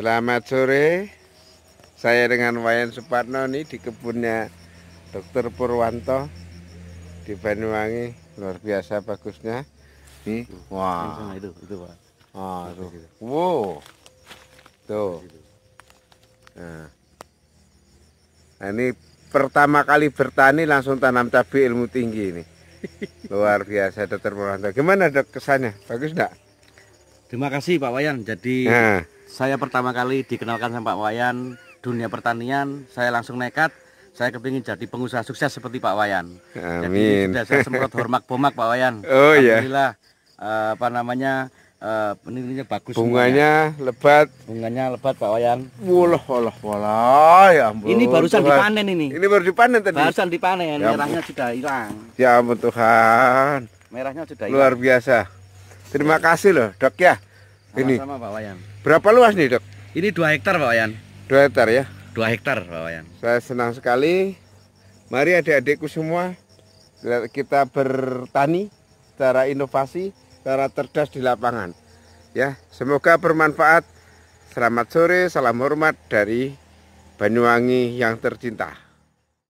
Selamat sore, saya dengan Wayan Suparno nih di kebunnya Dr. Purwanto di Banyuwangi. Luar biasa bagusnya. Nih, hmm? wah. Wow. itu, itu Pak. Ah, itu. Gitu. Wow. Tuh. Nah. nah, ini pertama kali bertani langsung tanam cabai ilmu tinggi ini. Luar biasa Dr. Purwanto. Gimana dok kesannya? Bagus tidak? Terima kasih Pak Wayan. Jadi ya. saya pertama kali dikenalkan sama Pak Wayan dunia pertanian, saya langsung nekat. Saya kepingin jadi pengusaha sukses seperti Pak Wayan. Amin. Jadi sudah saya semprot hormak pomak Pak Wayan. Oh iya. Alhamdulillah uh, apa namanya uh, eh, penelitiannya bagus bunganya semuanya. lebat bunganya lebat Pak Wayan walah walah walah ya ampun ini barusan Tuhan. dipanen ini ini baru dipanen tadi barusan dipanen ya merahnya sudah hilang ya ampun Tuhan merahnya sudah hilang. luar biasa Terima kasih loh, Dok ya. ini. Sama Pak Wayan. Berapa luas nih, Dok? Ini 2 hektar, Pak Wayan. 2 hektar ya. 2 hektar, Pak Wayan. Saya senang sekali. Mari adik-adikku semua kita bertani secara inovasi, secara cerdas di lapangan. Ya, semoga bermanfaat. Selamat sore, salam hormat dari Banyuwangi yang tercinta.